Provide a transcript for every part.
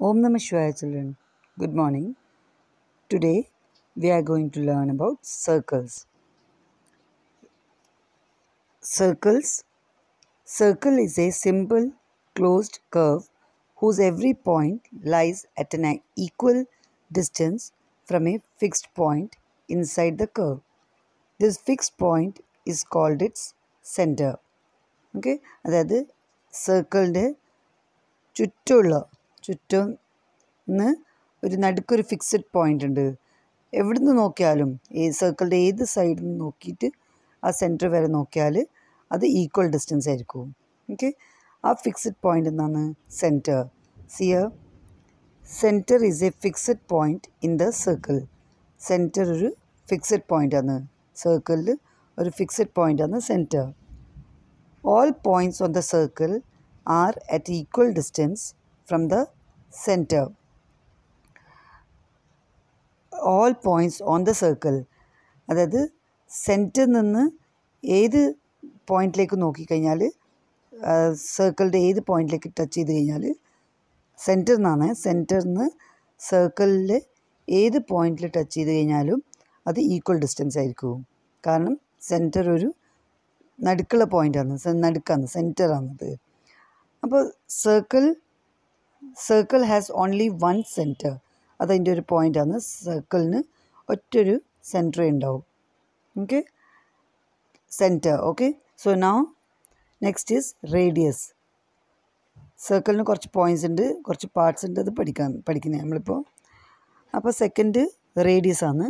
Om Namah Shivaya children. Good morning. Today we are going to learn about circles. Circles. Circle is a simple closed curve whose every point lies at an equal distance from a fixed point inside the curve. This fixed point is called its center. Okay? circle സർക്കിളിൻ്റെ ചുറ്റുള്ള ചുറ്റും നിന്ന് ഒരു നടുക്കൊരു fixed point ഉണ്ട് എവിടെ നിന്ന് നോക്കിയാലും ഈ സർക്കിളിൻ്റെ ഏത് സൈഡിൽ നിന്ന് നോക്കിയിട്ട് ആ സെൻറ്റർ വരെ നോക്കിയാൽ അത് ഈക്വൽ ഡിസ്റ്റൻസ് ആയിരിക്കും ഓക്കെ ആ ഫിക്സഡ് പോയിൻ്റ് എന്നാണ് സെൻറ്റർ സിയർ centre is a fixed point in the circle centre ഒരു ഫിക്സഡ് ആണ് സർക്കിളിൽ ഒരു ഫിക്സഡ് ആണ് centre all points on the circle are at equal distance from the center. All points on the circle അതായത് സെൻറ്ററിൽ നിന്ന് ഏത് പോയിൻറ്റിലേക്ക് നോക്കിക്കഴിഞ്ഞാൽ സർക്കിളിൻ്റെ ഏത് പോയിൻറ്റിലേക്ക് ടച്ച് ചെയ്ത് കഴിഞ്ഞാൽ സെൻറ്ററിൽ നിന്നാണ് സെൻറ്ററിൽ നിന്ന് സർക്കിളിൽ ഏത് പോയിൻറ്റിൽ ടച്ച് ചെയ്ത് കഴിഞ്ഞാലും അത് ഈക്വൽ ഡിസ്റ്റൻസ് ആയിരിക്കും കാരണം സെൻറ്റർ ഒരു നടുക്കുള്ള പോയിൻ്റാണ് നടുക്കാണ് സെൻറ്ററാണത് അപ്പോൾ circle circle has only one centre അതതിൻ്റെ ഒരു പോയിൻ്റാണ് സർക്കിളിന് ഒറ്റൊരു സെൻറ്റർ ഉണ്ടാവും okay centre okay so now next is radius സർക്കിളിന് കുറച്ച് പോയിൻറ്റ്സ് ഉണ്ട് കുറച്ച് പാർട്സ് ഉണ്ട് അത് പഠിക്കാൻ പഠിക്കുന്നത് നമ്മളിപ്പോൾ അപ്പോൾ സെക്കൻഡ് റേഡിയസ് ആണ്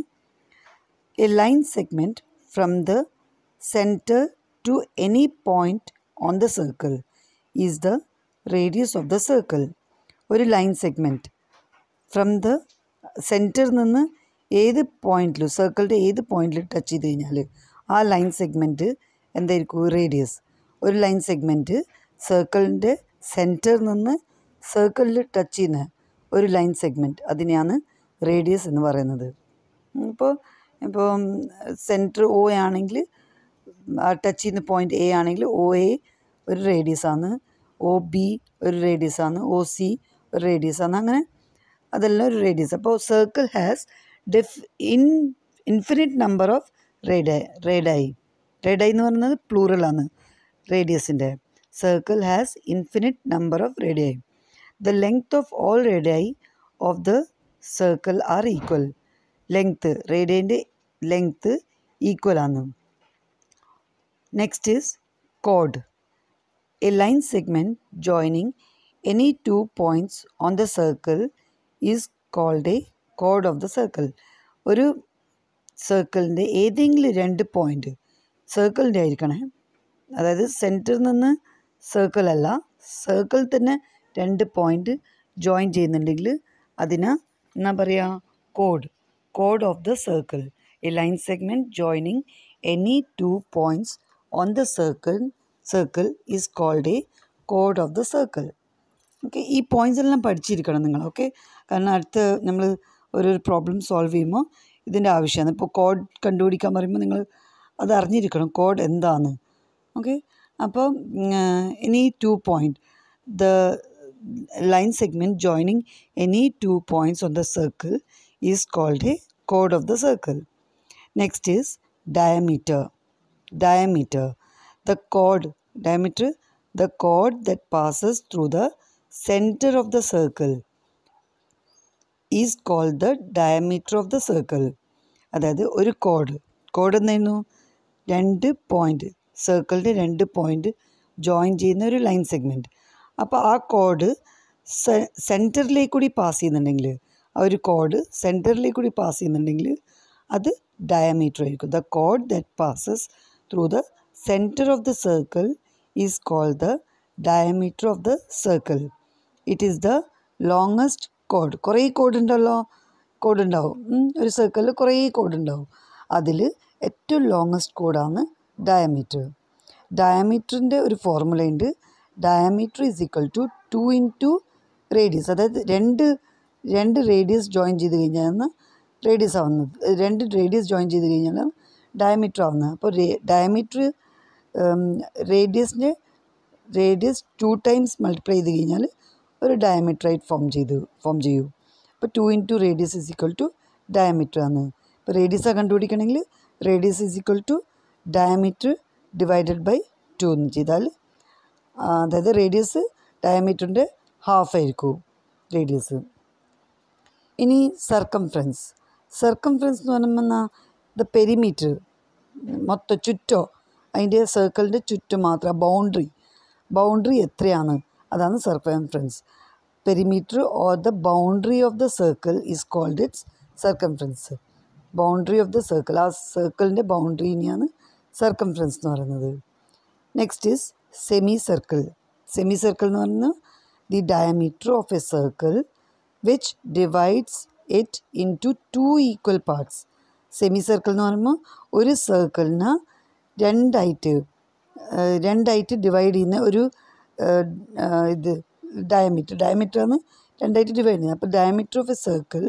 a line segment from the centre to any point on the circle is the radius of the circle ഒരു ലൈൻ സെഗ്മെൻറ്റ് ഫ്രം ദ സെൻറ്ററിൽ നിന്ന് ഏത് പോയിന്റിലും സർക്കിളിൻ്റെ ഏത് പോയിൻ്റിൽ ടച്ച് ചെയ്ത് കഴിഞ്ഞാൽ ആ ലൈൻ സെഗ്മെൻറ്റ് എന്തായിരിക്കും റേഡിയസ് ഒരു ലൈൻ സെഗ്മെൻറ്റ് സർക്കിളിൻ്റെ സെൻറ്ററിൽ നിന്ന് സർക്കിളിൽ ടച്ച് ചെയ്യുന്ന ഒരു ലൈൻ സെഗ്മെൻറ്റ് അതിനെയാണ് റേഡിയസ് എന്ന് പറയുന്നത് ഇപ്പോൾ ഇപ്പോൾ സെൻറ്റർ ഒ ആണെങ്കിൽ ആ ടച്ച് ചെയ്യുന്ന പോയിൻ്റ് എ ആണെങ്കിൽ ഒ എ ഒരു റേഡിയസ് ആണ് ഒ ബി ഒരു റേഡിയസ് ആണ് ഒ സി റേഡിയസ് ആണ് അങ്ങനെ അതെല്ലാം ഒരു റേഡിയസ് അപ്പോൾ സർക്കിൾ ഹാസ് ഡെഫ് in infinite number of radii radii radii എന്ന് പറയുന്നത് പ്ലൂറലാണ് റേഡിയസിൻ്റെ circle has infinite number of radii the length of all radii of the circle are equal length റേഡിയൻ്റെ ലെങ്ത്ത് ഈക്വൽ ആണ് നെക്സ്റ്റ് ഇസ് കോഡ് a line segment joining Any two points on the circle is called a chord of the circle. ഒരു സർക്കിളിൻ്റെ ഏതെങ്കിലും രണ്ട് point സർക്കിളിൻ്റെ ആയിരിക്കണേ അതായത് സെൻറ്ററിൽ നിന്ന് സർക്കിൾ അല്ല സർക്കിൾ തന്നെ രണ്ട് പോയിൻ്റ് ജോയിൻ ചെയ്യുന്നുണ്ടെങ്കിൽ അതിന് എന്നാ പറയുക code code of the circle A line segment joining any two points on the circle circle is called A code of the circle okay ഈ പോയിൻ്റ്സ് എല്ലാം പഠിച്ചിരിക്കണം നിങ്ങൾ ഓക്കെ കാരണം അടുത്ത് നമ്മൾ ഒരു പ്രോബ്ലം സോൾവ് ചെയ്യുമ്പോൾ ഇതിൻ്റെ ആവശ്യമാണ് ഇപ്പോൾ കോഡ് കണ്ടുപിടിക്കാൻ പറയുമ്പോൾ നിങ്ങൾ അത് അറിഞ്ഞിരിക്കണം കോഡ് എന്താണ് ഓക്കെ അപ്പോൾ any two point the line segment joining any two points on the circle is called A code of the circle next is diameter diameter the code diameter the code that passes through the center of the circle is called the diameter of the circle അതായത് ഒരു code code എന്തായിരുന്നു രണ്ട് point സർക്കിളിൻ്റെ രണ്ട് point join ചെയ്യുന്ന ഒരു line segment അപ്പോൾ ആ കോഡ് സെൻറ്ററിലേക്ക് കൂടി പാസ് ചെയ്യുന്നുണ്ടെങ്കിൽ ആ ഒരു കോഡ് സെൻറ്ററിലേക്ക് കൂടി പാസ് ചെയ്യുന്നുണ്ടെങ്കിൽ അത് ഡയമീറ്റർ ആയിരിക്കും the code that passes through the centre of the circle is called the diameter of the circle it is the longest code കുറേ കോഡ് ഉണ്ടല്ലോ കോഡ് ഉണ്ടാവും ഒരു സർക്കിളിൽ കുറേ കോഡ് ഉണ്ടാവും അതിൽ ഏറ്റവും ലോങ്ങസ്റ്റ് കോഡാണ് ഡയമീറ്റർ ഡയമീറ്ററിൻ്റെ ഒരു ഫോർമുലയുണ്ട് diameter is equal to two into radius അതായത് രണ്ട് രണ്ട് റേഡിയസ് ജോയിൻ ചെയ്ത് കഴിഞ്ഞാണ് റേഡിയസ് ആവുന്നത് രണ്ട് റേഡിയസ് ജോയിൻ ചെയ്ത് കഴിഞ്ഞാൽ ഡയമീറ്റർ ആവുന്നത് അപ്പോൾ ഡയമീറ്റർ റേഡിയസിൻ്റെ റേഡിയസ് ടു ടൈംസ് മൾട്ടിപ്ലൈ ചെയ്ത് കഴിഞ്ഞാൽ ഒരു ഡയമീറ്ററായിട്ട് ഫോം ചെയ്ത് ഫോം ചെയ്യൂ അപ്പോൾ two two radius is equal to diameter ആണ് ഇപ്പോൾ റേഡിയസ് കണ്ടുപിടിക്കണമെങ്കിൽ radius is equal to diameter divided by two എന്ന് ചെയ്താൽ അതായത് റേഡിയസ് ഡയമീറ്ററിൻ്റെ ഹാഫ് ആയിരിക്കും റേഡിയസ് ഇനി സർക്കംഫറൻസ് സർക്കംഫറൻസ് എന്ന് പറയുമ്പോൾ ദ പെരിമീറ്റർ മൊത്തം ചുറ്റോ അതിൻ്റെ സർക്കിളിൻ്റെ ചുറ്റും മാത്രം ബൗണ്ടറി ബൗണ്ടറി എത്രയാണ് അതാണ് circumference perimeter or the boundary of the circle is called its circumference boundary of the circle ആ സർക്കിളിൻ്റെ ബൗണ്ടറീനെയാണ് സർക്കംഫറൻസ് എന്ന് പറയുന്നത് next is semi circle semi circle എന്ന് പറയുന്നത് the diameter of a circle which divides it into two equal parts semi circle എന്ന് പറയുമ്പോൾ ഒരു സർക്കിളിന് രണ്ടായിട്ട് രണ്ടായിട്ട് ഡിവൈഡ് ചെയ്യുന്ന ഒരു ഇത് ഡയമീറ്റർ ഡയമീറ്ററാണ് രണ്ടായിട്ട് ഡിവൈഡ് ചെയ്യുന്നത് അപ്പോൾ diameter of a circle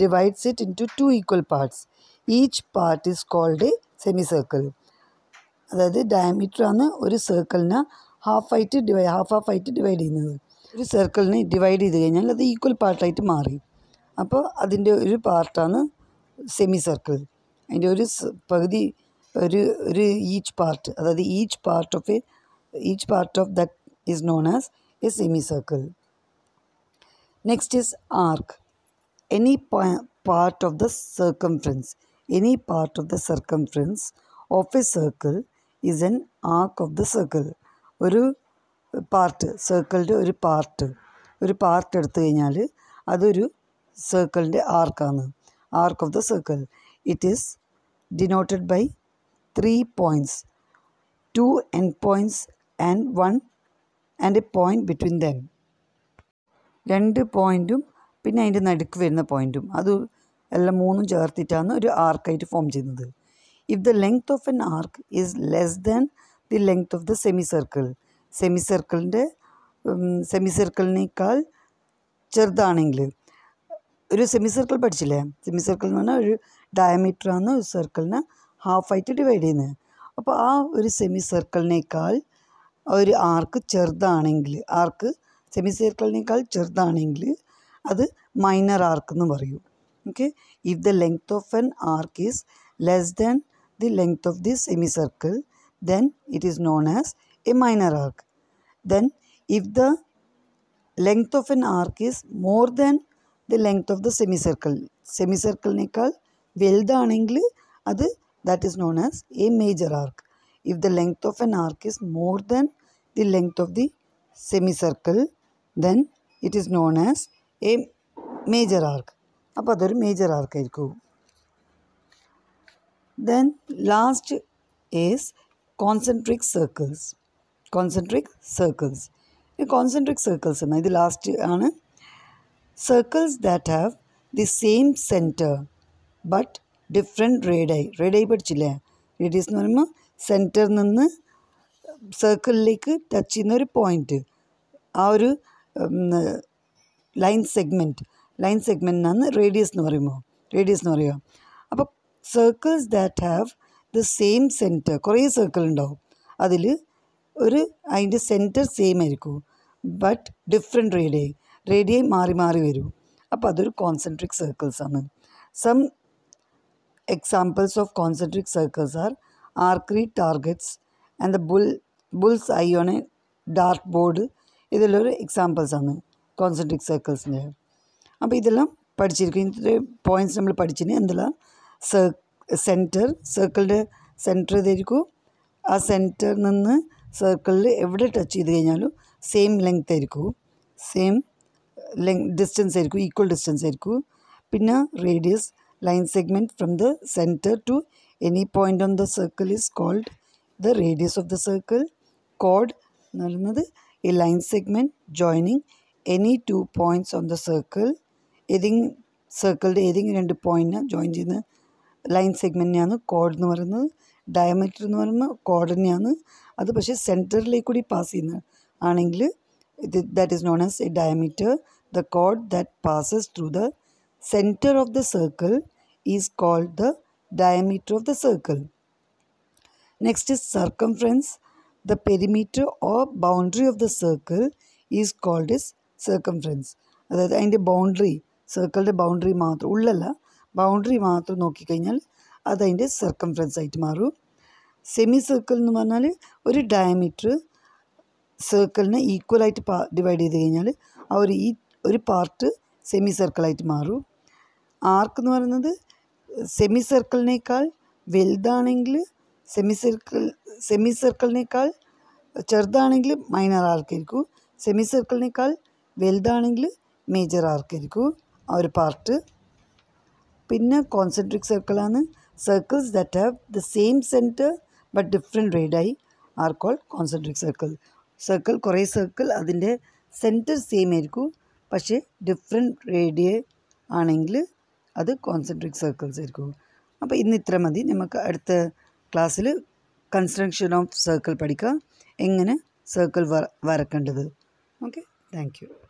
divides it into two equal parts each part is called a semi circle അതായത് ഡയമീറ്ററാണ് ഒരു സർക്കിളിനെ ഹാഫ് ആയിട്ട് ഡിവൈ ഹാഫ് ഹാഫ് ആയിട്ട് ഡിവൈഡ് ചെയ്യുന്നത് ഒരു സർക്കിളിനെ ഡിവൈഡ് ചെയ്ത് കഴിഞ്ഞാൽ അത് ഈക്വൽ പാർട്ടായിട്ട് മാറി അപ്പോൾ അതിൻ്റെ ഒരു പാർട്ടാണ് സെമി സർക്കിൾ അതിൻ്റെ ഒരു പകുതി ഒരു ഒരു ഈച്ച് പാർട്ട് അതായത് each part of a each part of that is known as a semicircle. Next is arc. Any part of the circumference, any part of the circumference of a circle is an arc of the circle. ഒരു part സർക്കിളിൻ്റെ ഒരു part ഒരു part എടുത്തു കഴിഞ്ഞാൽ അതൊരു സർക്കിളിൻ്റെ ആർക്കാണ് arc of the circle it is denoted by three points two end points and one and a point between them രണ്ട് പോയിൻറ്റും പിന്നെ അതിൻ്റെ നടുക്ക് വരുന്ന പോയിൻറ്റും അത് എല്ലാം മൂന്നും ചേർത്തിട്ടാണ് ഒരു ആർക്കായിട്ട് ഫോം ചെയ്യുന്നത് if the length of an arc is less than the length of the semi circle semi സർക്കിളിൻ്റെ സെമി സർക്കിളിനേക്കാൾ ചെറുതാണെങ്കിൽ ഒരു സെമി സർക്കിൾ പഠിച്ചില്ലേ സെമി സർക്കിൾ എന്ന് പറഞ്ഞാൽ ഒരു ഡയമീറ്ററാണ് ഒരു സർക്കിളിന് ഹാഫായിട്ട് ഡിവൈഡ് ചെയ്യുന്നത് അപ്പോൾ ആ ഒരു സെമി സർക്കിളിനേക്കാൾ ഒരു ആർക്ക് ചെറുതാണെങ്കിൽ ആർക്ക് സെമി സർക്കിളിനേക്കാൾ ചെറുതാണെങ്കിൽ അത് മൈനർ ആർക്ക് എന്ന് പറയും okay if the length of an arc is less than the length of the semi circle then it is known as a minor arc. Then if the length of an arc is more than the length of the semicircle, semicircle nekal velda anengli, that is known as a major arc. If the length of an arc is more than the length of the semicircle, then it is known as a major arc. Now, major arc. Then, last is concentric circles. Concentric circles. The concentric circles are the last one. Circles that have the same center but different radii. Radii but chile. Radius normal. സെൻറ്ററിൽ നിന്ന് സർക്കിളിലേക്ക് touch ചെയ്യുന്ന ഒരു point ആ ഒരു line segment line സെഗ്മെൻറ്റിനാണ് radius എന്ന് പറയുമ്പോൾ radius എന്ന് പറയുക അപ്പോൾ circles that have the same centre കുറേ സർക്കിൾ ഉണ്ടാവും അതിൽ ഒരു അതിൻ്റെ സെൻറ്റർ സെയിം ആയിരിക്കും ബട്ട് ഡിഫറെൻറ്റ് റേഡിയ റേഡിയ മാറി മാറി വരും അപ്പോൾ അതൊരു കോൺസെൻട്രിക് സർക്കിൾസ് ആണ് some examples of concentric circles are archery targets and the bull bull's eye on a dart board ഇതിലൊരു എക്സാമ്പിൾസ് ആണ് കോൺസെൻട്രിക് സർക്കിൾസിൻ്റെ അപ്പോൾ ഇതെല്ലാം പഠിച്ചിരിക്കും ഇത്രയും പോയിൻറ്റ്സ് നമ്മൾ പഠിച്ചിന് എന്തെല്ലാം സർ സെൻറ്റർ സർക്കിളിൻ്റെ സെൻറ്റർ ഇതായിരിക്കും ആ സെൻറ്ററിൽ നിന്ന് സർക്കിളിൽ എവിടെ ടച്ച് ചെയ്ത് കഴിഞ്ഞാലും സെയിം ലെങ്ത് ആയിരിക്കും സെയിം ലെങ് ഡിസ്റ്റൻസ് ആയിരിക്കും ഈക്വൽ ഡിസ്റ്റൻസ് ആയിരിക്കും പിന്നെ radius line segment from the centre to any point on the circle is called the radius of the circle കോഡ് എന്ന് പറയുന്നത് ഈ line segment joining any two points on the circle ഏതെങ്കിലും സർക്കിളിൻ്റെ ഏതെങ്കിലും രണ്ട് പോയിൻറ്റ് ജോയിൻ ചെയ്യുന്ന ലൈൻ സെഗ്മെൻറ്റിനെയാണ് കോഡ് എന്ന് പറയുന്നത് ഡയമീറ്റർ എന്ന് പറയുമ്പോൾ കോഡിനെയാണ് അത് പക്ഷേ സെൻറ്ററിലേക്ക് കൂടി പാസ് ചെയ്യുന്ന ആണെങ്കിൽ ഇത് that is known as a diameter the കോഡ് that passes through the centre of the circle is called the diameter of the circle. Next is circumference. The perimeter or boundary of the circle is called as circumference. അതായത് അതിൻ്റെ boundary സർക്കിളിൻ്റെ boundary മാത്രം ഉള്ളല്ല boundary മാത്രം നോക്കിക്കഴിഞ്ഞാൽ അതതിൻ്റെ circumference ആയിട്ട് മാറും semi circle എന്ന് പറഞ്ഞാൽ ഒരു ഡയമീറ്റർ സർക്കിളിനെ ഈക്വലായിട്ട് പാ ഡിവൈഡ് ചെയ്ത് കഴിഞ്ഞാൽ ആ ഒരു ഈ ഒരു പാർട്ട് സെമി സർക്കിളായിട്ട് മാറും ആർക്ക് എന്ന് പറയുന്നത് സെമി സർക്കിളിനേക്കാൾ വലുതാണെങ്കിൽ സെമി സർക്കിൾ സെമി സർക്കിളിനേക്കാൾ ചെറുതാണെങ്കിൽ മൈനർ ആർക്കായിരിക്കും സെമി സർക്കിളിനേക്കാൾ വലുതാണെങ്കിൽ മേജർ ആർക്കായിരിക്കും ആ ഒരു പാർട്ട് പിന്നെ കോൺസെൻട്രിക് സർക്കിളാണ് circles that have the same centre but different radii are call concentric circle circle കുറേ സർക്കിൾ അതിൻ്റെ സെൻറ്റർ സെയിം ആയിരിക്കും പക്ഷേ ഡിഫറെൻ്റ് റേഡിയ ആണെങ്കിൽ അത് കോൺസെൻട്രിക് സർക്കിൾസ് ആയിരിക്കും അപ്പോൾ ഇന്ന് ഇത്ര മതി നമുക്ക് അടുത്ത ക്ലാസ്സിൽ കൺസ്ട്രക്ഷൻ ഓഫ് സർക്കിൾ പഠിക്കുക എങ്ങനെ സർക്കിൾ വരക്കേണ്ടത് ഓക്കെ താങ്ക് യു